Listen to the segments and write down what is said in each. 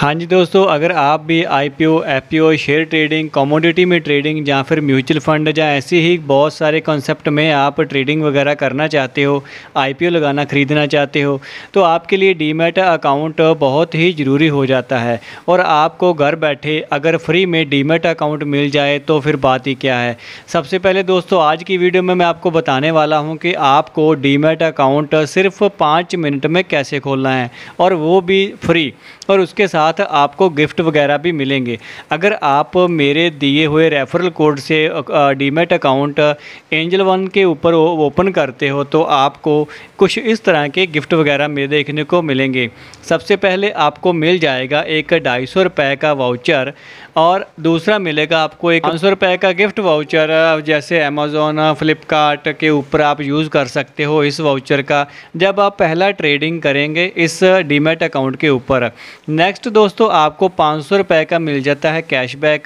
हाँ जी दोस्तों अगर आप भी IPO FPO share trading commodity में ट्रेडिंग या फिर म्यूचुअल फंड या ऐसे ही बहुत सारे कॉन्सेप्ट में आप ट्रेडिंग वगैरह करना चाहते हो आईपीओ लगाना ख़रीदना चाहते हो तो आपके लिए डीमेट अकाउंट बहुत ही ज़रूरी हो जाता है और आपको घर बैठे अगर फ्री में डीमेट अकाउंट मिल जाए तो फिर बात ही क्या है सबसे पहले दोस्तों आज की वीडियो में मैं आपको बताने वाला हूँ कि आपको डीमेट अकाउंट सिर्फ पाँच मिनट में कैसे खोलना है और वो भी फ्री और उसके साथ आपको गिफ्ट वगैरह भी मिलेंगे अगर आप मेरे दिए हुए रेफरल कोड से डीमेट अकाउंट एंजल वन के ऊपर ओपन करते हो तो आपको कुछ इस तरह के गिफ्ट वगैरह में देखने को मिलेंगे सबसे पहले आपको मिल जाएगा एक ढाई सौ रुपये का वाउचर और दूसरा मिलेगा आपको एक पाँच सौ रुपये का गिफ्ट वाउचर जैसे अमेज़ोन फ्लिपकार्ट के ऊपर आप यूज़ कर सकते हो इस वाउचर का जब आप पहला ट्रेडिंग करेंगे इस डीमेट अकाउंट के ऊपर नेक्स्ट दोस्तों आपको पाँच सौ रुपये का मिल जाता है कैशबैक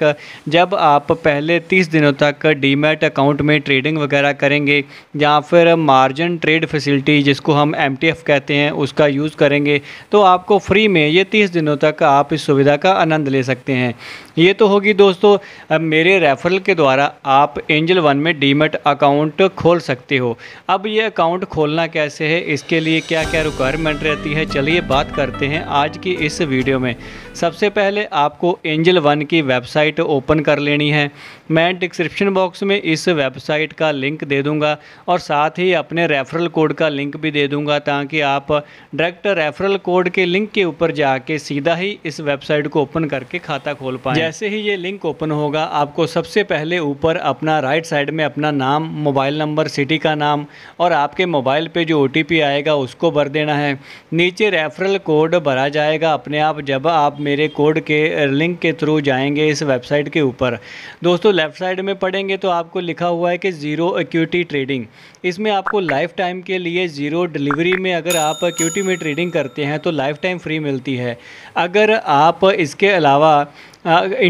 जब आप पहले तीस दिनों तक मैट अकाउंट में ट्रेडिंग वगैरह करेंगे या फिर मार्जिन ट्रेड फैसिलिटी जिसको हम एम कहते हैं उसका यूज़ करेंगे तो आपको फ्री में ये तीस दिनों तक आप इस सुविधा का आनंद ले सकते हैं ये तो होगी दोस्तों अब मेरे रेफरल के द्वारा आप एंजल वन में डीमेट अकाउंट खोल सकते हो अब ये अकाउंट खोलना कैसे है इसके लिए क्या क्या रिक्वायरमेंट रहती है चलिए बात करते हैं आज की इस वीडियो में सबसे पहले आपको एंजल वन की वेबसाइट ओपन कर लेनी है मैं डिस्क्रिप्शन बॉक्स में इस वेबसाइट का लिंक दे दूंगा और साथ ही अपने रेफरल कोड का लिंक भी दे दूंगा ताकि आप डायरेक्ट रेफरल कोड के लिंक के ऊपर जाके सीधा ही इस वेबसाइट को ओपन करके खाता खोल पाए जैसे ही ये लिंक ओपन होगा आपको सबसे पहले ऊपर अपना राइट साइड में अपना नाम मोबाइल नंबर सिटी का नाम और आपके मोबाइल पर जो ओ आएगा उसको भर देना है नीचे रेफरल कोड भरा जाएगा अपने अपने आप जब आप मेरे कोड के लिंक के थ्रू जाएंगे इस वेबसाइट के ऊपर दोस्तों लेफ़्ट साइड में पढ़ेंगे तो आपको लिखा हुआ है कि ज़ीरो एक्यूटी ट्रेडिंग इसमें आपको लाइफ टाइम के लिए ज़ीरो डिलीवरी में अगर आप एक्यूटी में ट्रेडिंग करते हैं तो लाइफ टाइम फ्री मिलती है अगर आप इसके अलावा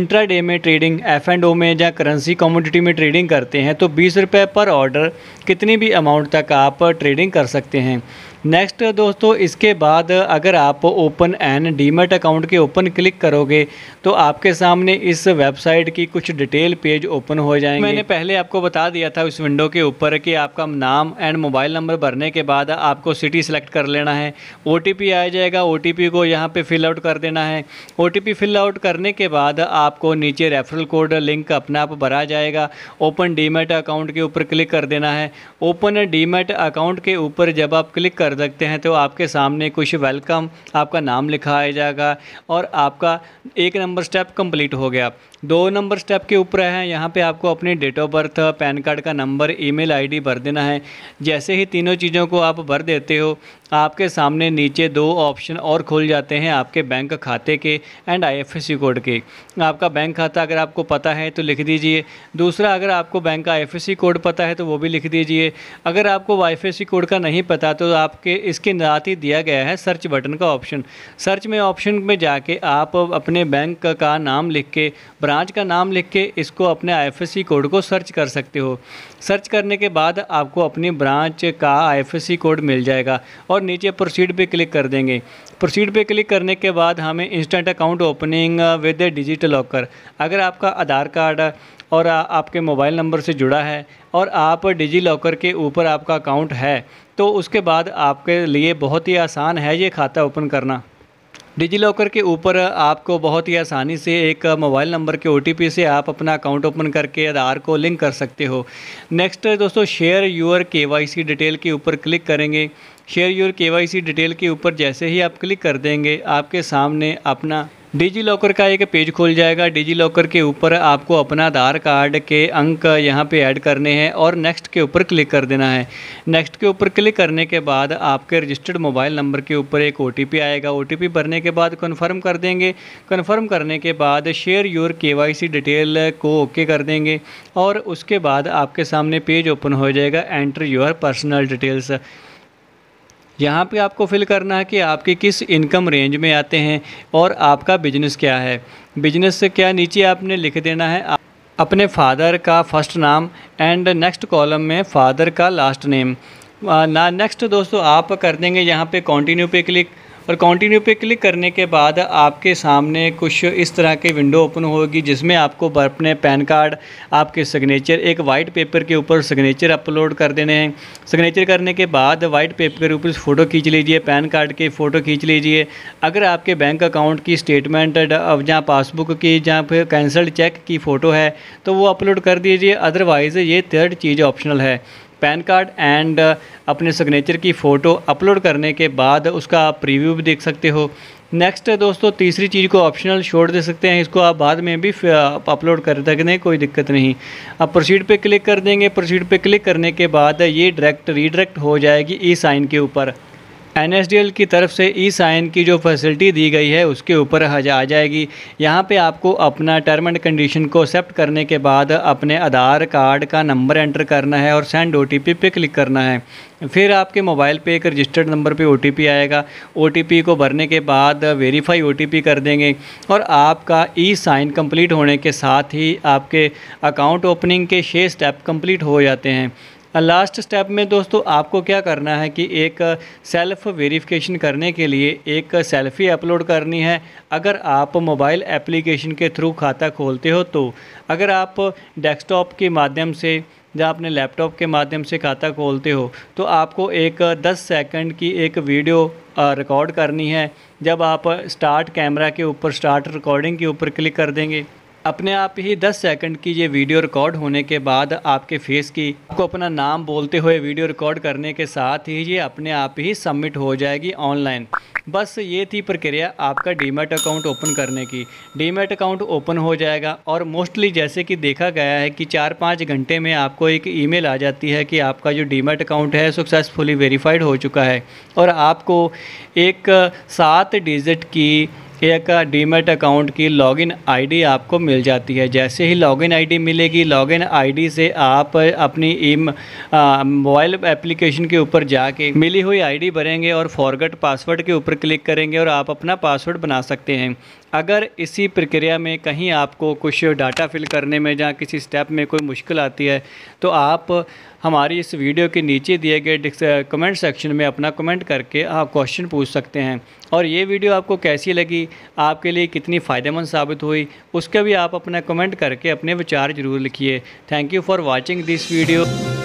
इंट्रा डे में ट्रेडिंग एफ एंड ओ में या करेंसी कमोडिटी में ट्रेडिंग करते हैं तो बीस रुपये पर ऑर्डर कितनी भी अमाउंट तक आप ट्रेडिंग कर सकते हैं नेक्स्ट दोस्तों इसके बाद अगर आप ओपन एन डीमेट अकाउंट के ओपन क्लिक करोगे तो आपके सामने इस वेबसाइट की कुछ डिटेल पेज ओपन हो जाएंगे मैंने पहले आपको बता दिया था उस विंडो के ऊपर कि आपका नाम एंड मोबाइल नंबर भरने के बाद आपको सिटी सेलेक्ट कर लेना है ओ आ जाएगा ओ को यहाँ पर फिल आउट कर देना है ओ फिल आउट करने के बाद आपको नीचे रेफरल कोड लिंक अपने आप भरा जाएगा ओपन डीमेट अकाउंट के ऊपर क्लिक कर देना है ओपन डीमेट अकाउंट के ऊपर जब आप क्लिक कर सकते हैं तो आपके सामने कुछ वेलकम आपका नाम लिखाया जाएगा और आपका एक नंबर स्टेप कंप्लीट हो गया दो नंबर स्टेप के ऊपर है यहाँ पे आपको अपने date of birth PAN card का नंबर ईमेल आईडी भर देना है जैसे ही तीनों चीज़ों को आप भर देते हो आपके सामने नीचे दो ऑप्शन और खुल जाते हैं आपके बैंक खाते के एंड आईएफएससी कोड के आपका बैंक खाता अगर आपको पता है तो लिख दीजिए दूसरा अगर आपको बैंक का आई कोड पता है तो वो भी लिख दीजिए अगर आपको आई कोड का नहीं पता तो आप आपके इसके साथ ही दिया गया है सर्च बटन का ऑप्शन सर्च में ऑप्शन में जाके आप अपने बैंक का नाम लिख के ब्रांच का नाम लिख के इसको अपने आईएफएससी कोड को सर्च कर सकते हो सर्च करने के बाद आपको अपनी ब्रांच का आईएफएससी कोड मिल जाएगा और नीचे प्रोसीड पे क्लिक कर देंगे प्रोसीड पे क्लिक करने के बाद हमें instant account opening with digital locker अगर आपका आधार कार्ड और आपके मोबाइल नंबर से जुड़ा है और आप डिजी लॉकर के ऊपर आपका अकाउंट है तो उसके बाद आपके लिए बहुत ही आसान है ये खाता ओपन करना डिजी लॉकर के ऊपर आपको बहुत ही आसानी से एक मोबाइल नंबर के ओ से आप अपना अकाउंट ओपन करके आधार को लिंक कर सकते हो नेक्स्ट दोस्तों शेयर यूर के डिटेल के ऊपर क्लिक करेंगे शेयर यूर के डिटेल के ऊपर जैसे ही आप क्लिक कर देंगे आपके सामने अपना डिजी लॉकर का एक पेज खोल जाएगा डिजी लॉकर के ऊपर आपको अपना आधार कार्ड के अंक यहाँ पे ऐड करने हैं और नेक्स्ट के ऊपर क्लिक कर देना है नेक्स्ट के ऊपर क्लिक करने के बाद आपके रजिस्टर्ड मोबाइल नंबर के ऊपर एक ओ आएगा ओ भरने के बाद कन्फर्म कर देंगे कन्फर्म करने के बाद शेयर योर के डिटेल को ओके कर देंगे और उसके बाद आपके सामने पेज ओपन हो जाएगा एंटर योर पर्सनल डिटेल्स यहाँ पे आपको फिल करना है कि आपके किस इनकम रेंज में आते हैं और आपका बिजनेस क्या है बिजनेस से क्या नीचे आपने लिख देना है अपने फादर का फर्स्ट नाम एंड नेक्स्ट कॉलम में फादर का लास्ट नेम ना नेक्स्ट दोस्तों आप कर देंगे यहाँ पे कंटिन्यू पे क्लिक और कंटिन्यू पे क्लिक करने के बाद आपके सामने कुछ इस तरह की विंडो ओपन होगी जिसमें आपको अपने पैन कार्ड आपके सिग्नेचर एक वाइट पेपर के ऊपर सिग्नेचर अपलोड कर देने हैं सिग्नेचर करने के बाद वाइट पेपर के ऊपर फ़ोटो खींच लीजिए पैन कार्ड के फ़ोटो खींच लीजिए अगर आपके बैंक अकाउंट की स्टेटमेंट जहाँ पासबुक की जहाँ फिर कैंसल्ड चेक की फ़ोटो है तो वो अपलोड कर दीजिए अदरवाइज़ ये थर्ड चीज़ ऑप्शनल है पैन कार्ड एंड अपने सिग्नेचर की फ़ोटो अपलोड करने के बाद उसका आप प्रीव्यू भी देख सकते हो नेक्स्ट दोस्तों तीसरी चीज़ को ऑप्शनल छोड़ दे सकते हैं इसको आप बाद में भी अपलोड कर सकते हैं कोई दिक्कत नहीं आप प्रोसीड पे क्लिक कर देंगे प्रोसीड पे क्लिक करने के बाद ये डायरेक्ट रीडायरेक्ट हो जाएगी ई साइन के ऊपर एन की तरफ से ई साइन की जो फैसिलिटी दी गई है उसके ऊपर हजा आ जाएगी यहाँ पे आपको अपना टर्म एंड कंडीशन को एक्सेप्ट करने के बाद अपने आधार कार्ड का नंबर एंटर करना है और सेंड ओ पे क्लिक करना है फिर आपके मोबाइल पे एक रजिस्टर्ड नंबर पे ओ आएगा ओ को भरने के बाद वेरीफाई ओ कर देंगे और आपका ई साइन कम्प्लीट होने के साथ ही आपके अकाउंट ओपनिंग के छः स्टेप कम्प्लीट हो जाते हैं लास्ट स्टेप में दोस्तों आपको क्या करना है कि एक सेल्फ़ वेरिफिकेशन करने के लिए एक सेल्फ़ी अपलोड करनी है अगर आप मोबाइल एप्लीकेशन के थ्रू खाता खोलते हो तो अगर आप डेस्कटॉप के माध्यम से या अपने लैपटॉप के माध्यम से खाता खोलते हो तो आपको एक 10 सेकंड की एक वीडियो रिकॉर्ड करनी है जब आप स्टार्ट कैमरा के ऊपर स्टार्ट रिकॉर्डिंग के ऊपर क्लिक कर देंगे अपने आप ही 10 सेकंड की ये वीडियो रिकॉर्ड होने के बाद आपके फेस की आपको अपना नाम बोलते हुए वीडियो रिकॉर्ड करने के साथ ही ये अपने आप ही सबमिट हो जाएगी ऑनलाइन बस ये थी प्रक्रिया आपका डीमेट अकाउंट ओपन करने की डीमेट अकाउंट ओपन हो जाएगा और मोस्टली जैसे कि देखा गया है कि चार पाँच घंटे में आपको एक ईमेल आ जाती है कि आपका जो डीमेट अकाउंट है सक्सेसफुली वेरीफाइड हो चुका है और आपको एक सात डिजिट की के डीमेट अकाउंट की लॉगिन आईडी आपको मिल जाती है जैसे ही लॉगिन आईडी मिलेगी लॉगिन आईडी से आप अपनी मोबाइल एप्लीकेशन के ऊपर जाके मिली हुई आईडी भरेंगे और फॉरगेट पासवर्ड के ऊपर क्लिक करेंगे और आप अपना पासवर्ड बना सकते हैं अगर इसी प्रक्रिया में कहीं आपको कुछ डाटा फिल करने में या किसी स्टेप में कोई मुश्किल आती है तो आप हमारी इस वीडियो के नीचे दिए गए कमेंट सेक्शन में अपना कमेंट करके आप क्वेश्चन पूछ सकते हैं और ये वीडियो आपको कैसी लगी आपके लिए कितनी फ़ायदेमंद साबित हुई उसका भी आप अपना कमेंट करके अपने विचार ज़रूर लिखिए thank you for watching this video